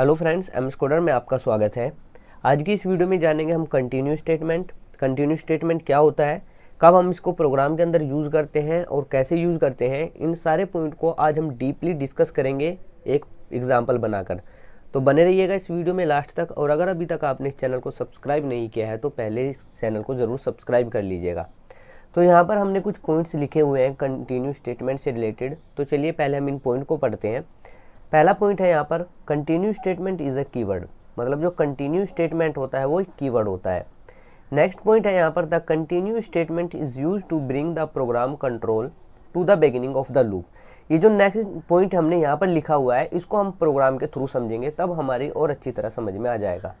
hello friends M स्कोडर में आपका स्वागत है आज की इस वीडियो में जानेंगे हम कंटिन्यू स्टेटमेंट कंटिन्यू स्टेटमेंट क्या होता है कब हम इसको प्रोग्राम के अंदर यूज़ करते हैं और कैसे यूज़ करते हैं इन सारे पॉइंट को आज हम डीपली डिस्कस करेंगे एक एग्जाम्पल बनाकर तो बने रहिएगा इस वीडियो में लास्ट तक और अगर अभी तक आपने इस चैनल को सब्सक्राइब नहीं किया है तो पहले इस चैनल को ज़रूर सब्सक्राइब कर लीजिएगा तो यहाँ पर हमने कुछ पॉइंट्स लिखे हुए हैं कंटिन्यू स्टेटमेंट से रिलेटेड तो चलिए पहले हम इन पॉइंट को पढ़ते हैं पहला पॉइंट है यहाँ पर continue statement is a keyword मतलब जो कंटिन्यू स्टेटमेंट होता है वो एक कीवर्ड होता है नेक्स्ट पॉइंट है यहाँ पर the continue statement is use to bring the program control to the beginning of the loop ये जो नेक्स्ट पॉइंट हमने यहाँ पर लिखा हुआ है इसको हम प्रोग्राम के थ्रू समझेंगे तब हमारी और अच्छी तरह समझ में आ जाएगा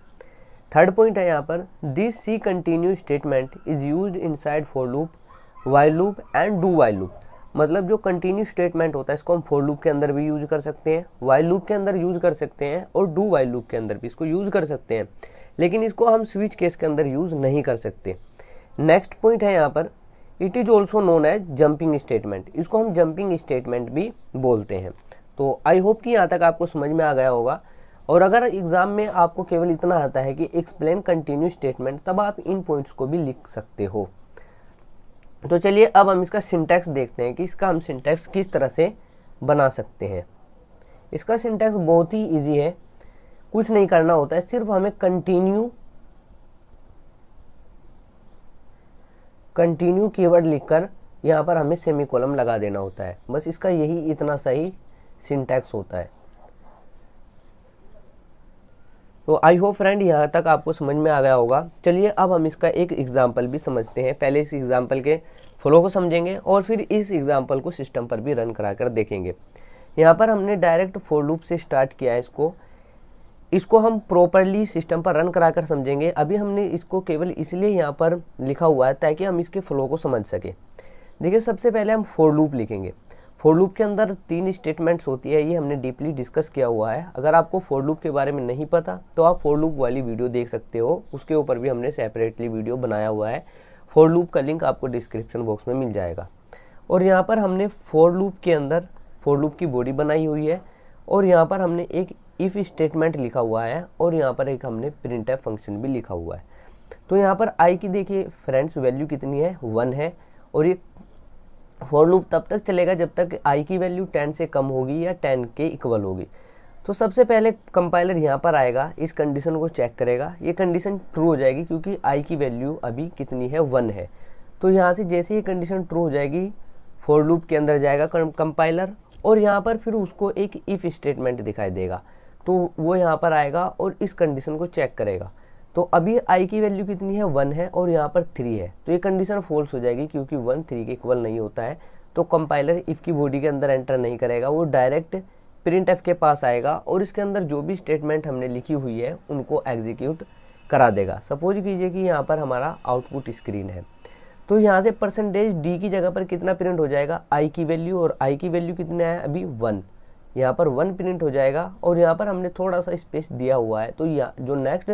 थर्ड पॉइंट है यहाँ पर this C continue statement is use inside for loop while loop and do while loop मतलब जो कंटिन्यू स्टेटमेंट होता है इसको हम फोर लूप के अंदर भी यूज कर सकते हैं वाइल लूप के अंदर यूज कर सकते हैं और डू वाइल लूप के अंदर भी इसको यूज कर सकते हैं लेकिन इसको हम स्विच केस के अंदर यूज नहीं कर सकते नेक्स्ट पॉइंट है यहाँ पर it is also known as jumping statement इसको हम जंपिंग स्टेटमेंट भी बोलते हैं तो आई होप कि यहाँ तक आपको समझ में आ गया होगा और अगर एग्ज़ाम में आपको केवल इतना आता है कि एक्सप्लेन कंटिन्यू स्टेटमेंट तब आप इन पॉइंट्स को भी लिख सकते हो तो चलिए अब हम इसका सिंटैक्स देखते हैं कि इसका हम सिंटैक्स किस तरह से बना सकते हैं इसका सिंटैक्स बहुत ही इजी है कुछ नहीं करना होता है सिर्फ हमें कंटिन्यू कंटिन्यू कीवर्ड लिखकर यहाँ पर हमें सेमी कॉलम लगा देना होता है बस इसका यही इतना सही सिंटैक्स होता है तो आई होप फ्रेंड यहाँ तक आपको समझ में आ गया होगा चलिए अब हम इसका एक एग्ज़ाम्पल भी समझते हैं पहले इस एग्ज़ाम्पल के फ्लो को समझेंगे और फिर इस एग्ज़ाम्पल को सिस्टम पर भी रन करा कर देखेंगे यहाँ पर हमने डायरेक्ट फोर लूप से स्टार्ट किया है इसको इसको हम प्रॉपरली सिस्टम पर रन करा कर समझेंगे अभी हमने इसको केवल इसलिए यहाँ पर लिखा हुआ है ताकि हम इसके फ्लो को समझ सकें देखिए सबसे पहले हम फोर लूप लिखेंगे फोर लूप के अंदर तीन स्टेटमेंट्स होती है ये हमने डीपली डिस्कस किया हुआ है अगर आपको फोर लूप के बारे में नहीं पता तो आप फोर लूप वाली वीडियो देख सकते हो उसके ऊपर भी हमने सेपरेटली वीडियो बनाया हुआ है फोर लूप का लिंक आपको डिस्क्रिप्शन बॉक्स में मिल जाएगा और यहाँ पर हमने फोर लूप के अंदर फोर लूप की बॉडी बनाई हुई है और यहाँ पर हमने एक इफ़ स्टेटमेंट लिखा हुआ है और यहाँ पर एक हमने प्रिंट फंक्शन भी लिखा हुआ है तो यहाँ पर आई की देखिए फ्रेंड्स वैल्यू कितनी है वन है और ये फॉर लूप तब तक चलेगा जब तक आई की वैल्यू टेन से कम होगी या टेन के इक्वल होगी तो सबसे पहले कंपाइलर यहाँ पर आएगा इस कंडीशन को चेक करेगा ये कंडीशन ट्रू हो जाएगी क्योंकि आई की वैल्यू अभी कितनी है वन है तो यहाँ से जैसे ही कंडीशन ट्रू हो जाएगी फोर लूप के अंदर जाएगा कंपाइलर और यहाँ पर फिर उसको एक इफ़ स्टेटमेंट दिखाई देगा तो वो यहाँ पर आएगा और इस कंडीशन को चेक करेगा तो अभी आई की वैल्यू कितनी है वन है और यहाँ पर थ्री है तो ये कंडीशन फॉल्स हो जाएगी क्योंकि वन थ्री के इक्वल नहीं होता है तो कंपाइलर इफ़ की बॉडी के अंदर एंटर नहीं करेगा वो डायरेक्ट प्रिंट एफ के पास आएगा और इसके अंदर जो भी स्टेटमेंट हमने लिखी हुई है उनको एग्जीक्यूट करा देगा सपोज कीजिए कि यहाँ पर हमारा आउटपुट स्क्रीन है तो यहाँ से परसेंटेज डी की जगह पर कितना प्रिंट हो जाएगा आई की वैल्यू और आई की वैल्यू कितना है अभी वन यहाँ पर वन प्रिंट हो जाएगा और यहाँ पर हमने थोड़ा सा स्पेस दिया हुआ है तो यहाँ जो नेक्स्ट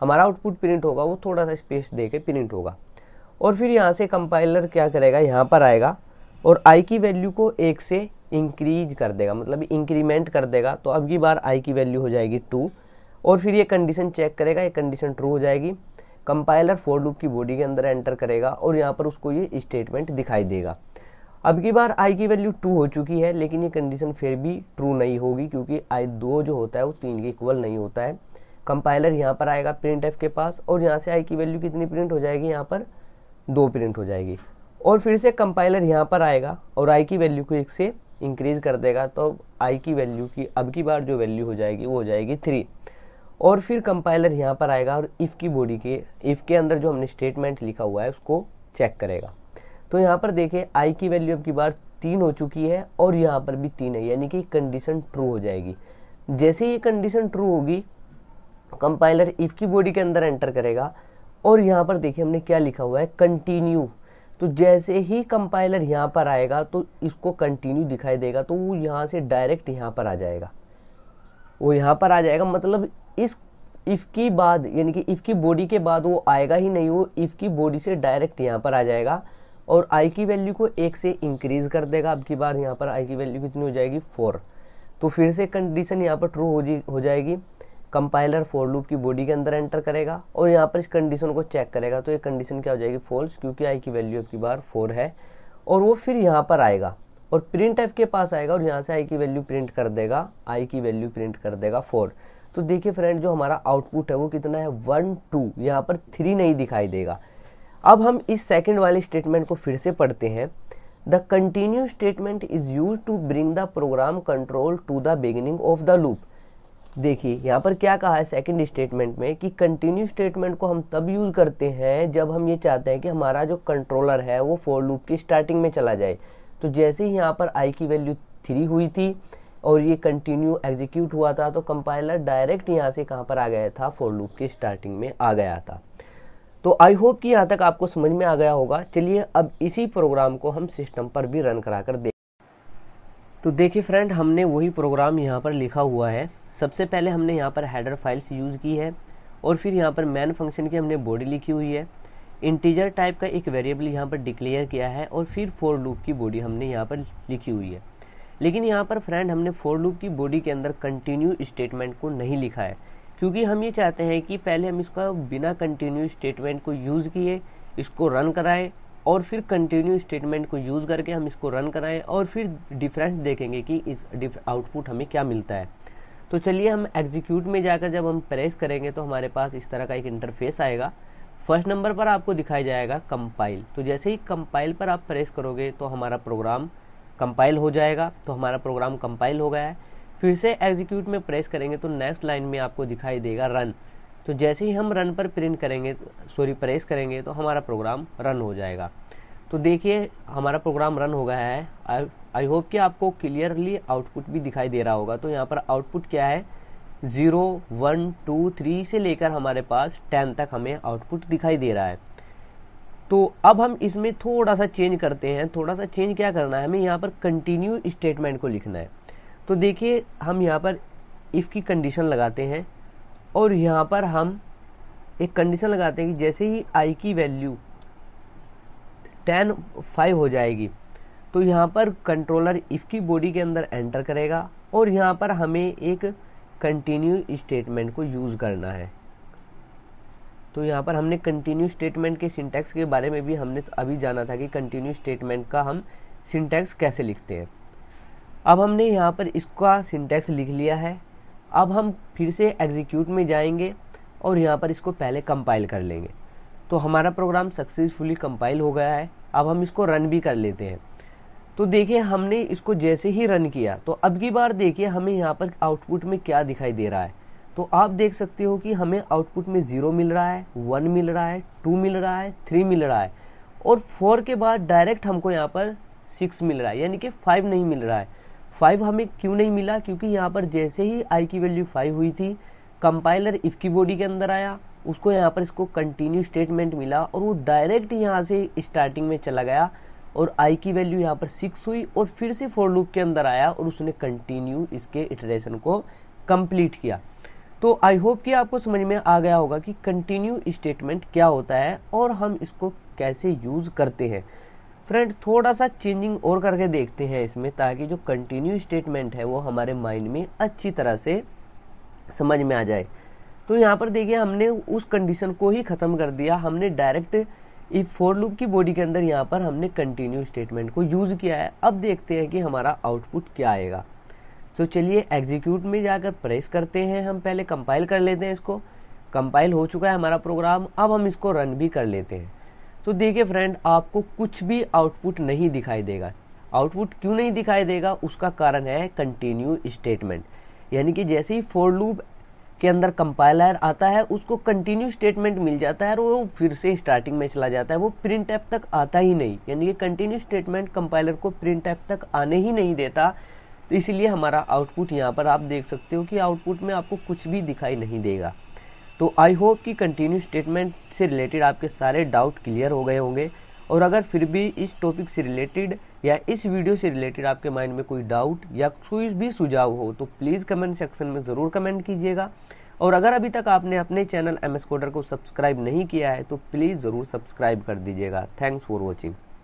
हमारा आउटपुट प्रिंट होगा वो थोड़ा सा स्पेस दे के प्रिंट होगा और फिर यहाँ से कंपाइलर क्या करेगा यहाँ पर आएगा और आई की वैल्यू को एक से इंक्रीज कर देगा मतलब इंक्रीमेंट कर देगा तो अब की बार आई की वैल्यू हो जाएगी टू और फिर ये कंडीशन चेक करेगा ये कंडीशन ट्रू हो जाएगी कंपाइलर फोर लूप की बॉडी के अंदर एंटर करेगा और यहाँ पर उसको ये स्टेटमेंट दिखाई देगा अब की बार आई की वैल्यू टू हो चुकी है लेकिन ये कंडीशन फिर भी ट्रू नहीं होगी क्योंकि आई दो जो होता है वो तीन के इक्वल नहीं होता है कंपाइलर यहाँ पर आएगा प्रिंट एफ के पास और यहाँ से आई की वैल्यू कितनी प्रिंट हो जाएगी यहाँ पर दो प्रिंट हो जाएगी और फिर से कंपाइलर यहाँ पर आएगा और आई की वैल्यू को एक से इंक्रीज़ कर देगा तो आई की वैल्यू की अब की बार जो वैल्यू हो जाएगी वो हो जाएगी थ्री और फिर कंपाइलर यहाँ पर आएगा और इफ़ की बॉडी के इफ़ के अंदर जो हमने स्टेटमेंट लिखा हुआ है उसको चेक करेगा तो यहाँ पर देखें आई की वैल्यू अब की बार तीन हो चुकी है और यहाँ पर भी तीन है यानी कि कंडीशन ट्रू हो जाएगी जैसे ये कंडीशन ट्रू होगी कंपाइलर इफ़ की बॉडी के अंदर एंटर करेगा और यहाँ पर देखिए हमने क्या लिखा हुआ है कंटिन्यू तो जैसे ही कंपाइलर यहाँ पर आएगा तो इसको कंटिन्यू दिखाई देगा तो वो यहाँ से डायरेक्ट यहाँ पर आ जाएगा वो यहाँ पर आ जाएगा मतलब इस इफ़ की बाद यानी कि इफ़ की बॉडी के बाद वो आएगा ही नहीं वो इफ़ की बॉडी से डायरेक्ट यहाँ पर आ जाएगा और आई की वैल्यू को एक से इंक्रीज़ कर देगा अब की बार यहाँ पर आई की वैल्यू कितनी हो जाएगी फोर तो फिर से कंडीशन यहाँ पर ट्रू हो हो जाएगी कंपाइलर फोर लूप की बॉडी के अंदर एंटर करेगा और यहाँ पर इस कंडीशन को चेक करेगा तो ये कंडीशन क्या हो जाएगी फॉल्स क्योंकि आई की वैल्यू आपकी की बार फोर है और वो फिर यहाँ पर आएगा और प्रिंट एफ के पास आएगा और यहाँ से आई की वैल्यू प्रिंट कर देगा आई की वैल्यू प्रिंट कर देगा फोर तो देखिए फ्रेंड जो हमारा आउटपुट है वो कितना है वन टू यहाँ पर थ्री नहीं दिखाई देगा अब हम इस सेकेंड वाले स्टेटमेंट को फिर से पढ़ते हैं the continue statement is use to bring the program control to the beginning of the loop देखिए यहाँ पर क्या कहा है सेकंड स्टेटमेंट में कि कंटिन्यू स्टेटमेंट को हम तब यूज़ करते हैं जब हम ये चाहते हैं कि हमारा जो कंट्रोलर है वो फोर लूप की स्टार्टिंग में चला जाए तो जैसे ही यहाँ पर आई की वैल्यू थ्री हुई थी और ये कंटिन्यू एग्जीक्यूट हुआ था तो कंपाइलर डायरेक्ट यहाँ से कहाँ पर आ गया था फोर लूप की स्टार्टिंग में आ गया था तो आई होप कि यहाँ तक आपको समझ में आ गया होगा चलिए अब इसी प्रोग्राम को हम सिस्टम पर भी रन करा कर देख तो देखिए फ्रेंड हमने वही प्रोग्राम यहाँ पर लिखा हुआ है सबसे पहले हमने यहाँ पर हेडर फाइल्स यूज़ की है और फिर यहाँ पर मैन फंक्शन की हमने बॉडी लिखी हुई है इंटीजर टाइप का एक वेरिएबल यहाँ पर डिक्लेयर किया है और फिर फोर लूप की बॉडी हमने यहाँ पर लिखी हुई है लेकिन यहाँ पर फ्रेंड हमने फोर लूप की बॉडी के अंदर कंटिन्यू स्टेटमेंट को नहीं लिखा है क्योंकि हम ये चाहते हैं कि पहले हम इसका बिना कंटिन्यू स्टेटमेंट को यूज़ किए इसको रन कराएँ और फिर कंटिन्यू स्टेटमेंट को यूज़ करके हम इसको रन कराएं और फिर डिफरेंस देखेंगे कि इस आउटपुट हमें क्या मिलता है तो चलिए हम एग्जीक्यूट में जाकर जब हम प्रेस करेंगे तो हमारे पास इस तरह का एक इंटरफेस आएगा फर्स्ट नंबर पर आपको दिखाया जाएगा कंपाइल तो जैसे ही कंपाइल पर आप प्रेस करोगे तो हमारा प्रोग्राम कंपाइल हो जाएगा तो हमारा प्रोग्राम कंपाइल हो गया है फिर से एग्जीक्यूट में प्रेस करेंगे तो नेक्स्ट लाइन में आपको दिखाई देगा रन तो जैसे ही हम रन पर प्रिंट करेंगे सॉरी प्रेस करेंगे तो हमारा प्रोग्राम रन हो जाएगा तो देखिए हमारा प्रोग्राम रन हो गया है आई होप कि आपको क्लियरली आउटपुट भी दिखाई दे रहा होगा तो यहाँ पर आउटपुट क्या है ज़ीरो वन टू थ्री से लेकर हमारे पास टेन तक हमें आउटपुट दिखाई दे रहा है तो अब हम इसमें थोड़ा सा चेंज करते हैं थोड़ा सा चेंज क्या करना है हमें यहाँ पर कंटिन्यू स्टेटमेंट को लिखना है तो देखिए हम यहाँ पर इफ़ की कंडीशन लगाते हैं और यहाँ पर हम एक कंडीशन लगाते हैं कि जैसे ही आई की वैल्यू टेन फाइव हो जाएगी तो यहाँ पर कंट्रोलर इसकी बॉडी के अंदर एंटर करेगा और यहाँ पर हमें एक कंटिन्यू स्टेटमेंट को यूज़ करना है तो यहाँ पर हमने कंटिन्यू स्टेटमेंट के सिंटैक्स के बारे में भी हमने अभी जाना था कि कंटिन्यू स्टेटमेंट का हम सिंटैक्स कैसे लिखते हैं अब हमने यहाँ पर इसका सिंटैक्स लिख लिया है अब हम फिर से एग्जीक्यूट में जाएंगे और यहाँ पर इसको पहले कंपाइल कर लेंगे तो हमारा प्रोग्राम सक्सेसफुली कंपाइल हो गया है अब हम इसको रन भी कर लेते हैं तो देखिए हमने इसको जैसे ही रन किया तो अब की बार देखिए हमें यहाँ पर आउटपुट में क्या दिखाई दे रहा है तो आप देख सकते हो कि हमें आउटपुट में ज़ीरो मिल रहा है वन मिल रहा है टू मिल रहा है थ्री मिल रहा है और फोर के बाद डायरेक्ट हमको यहाँ पर सिक्स मिल रहा है यानी कि फाइव नहीं मिल रहा है फाइव हमें क्यों नहीं मिला क्योंकि यहाँ पर जैसे ही आई की वैल्यू फाइव हुई थी कंपाइलर इफ़ की बॉडी के अंदर आया उसको यहाँ पर इसको कंटिन्यू स्टेटमेंट मिला और वो डायरेक्ट यहाँ से स्टार्टिंग में चला गया और आई की वैल्यू यहाँ पर सिक्स हुई और फिर से फोर लूप के अंदर आया और उसने कंटिन्यू इसके इटरेशन को कंप्लीट किया तो आई होप कि आपको समझ में आ गया होगा कि कंटिन्यू स्टेटमेंट क्या होता है और हम इसको कैसे यूज़ करते हैं फ्रेंड थोड़ा सा चेंजिंग और करके देखते हैं इसमें ताकि जो कंटिन्यू स्टेटमेंट है वो हमारे माइंड में अच्छी तरह से समझ में आ जाए तो यहाँ पर देखिए हमने उस कंडीशन को ही ख़त्म कर दिया हमने डायरेक्ट इस फोर लूप की बॉडी के अंदर यहाँ पर हमने कंटिन्यू स्टेटमेंट को यूज़ किया है अब देखते हैं कि हमारा आउटपुट क्या आएगा तो चलिए एग्जीक्यूट में जाकर प्रेस करते हैं हम पहले कंपाइल कर लेते हैं इसको कंपाइल हो चुका है हमारा प्रोग्राम अब हम इसको रन भी कर लेते हैं तो देखिए फ्रेंड आपको कुछ भी आउटपुट नहीं दिखाई देगा आउटपुट क्यों नहीं दिखाई देगा उसका कारण है कंटिन्यू स्टेटमेंट यानी कि जैसे ही फोर लूप के अंदर कंपाइलर आता है उसको कंटिन्यू स्टेटमेंट मिल जाता है और वो फिर से स्टार्टिंग में चला जाता है वो प्रिंट एफ तक आता ही नहीं यानी कि कंटिन्यू स्टेटमेंट कंपाइलर को प्रिंट एफ तक आने ही नहीं देता तो इसलिए हमारा आउटपुट यहाँ पर आप देख सकते हो कि आउटपुट में आपको कुछ भी दिखाई नहीं देगा तो आई होप कि कंटिन्यू स्टेटमेंट से रिलेटेड आपके सारे डाउट क्लियर हो गए होंगे और अगर फिर भी इस टॉपिक से रिलेटेड या इस वीडियो से रिलेटेड आपके माइंड में कोई डाउट या कोई भी सुझाव हो तो प्लीज़ कमेंट सेक्शन में ज़रूर कमेंट कीजिएगा और अगर अभी तक आपने अपने चैनल एम एस कोडर को सब्सक्राइब नहीं किया है तो प्लीज़ ज़रूर सब्सक्राइब कर दीजिएगा थैंक्स फॉर वॉचिंग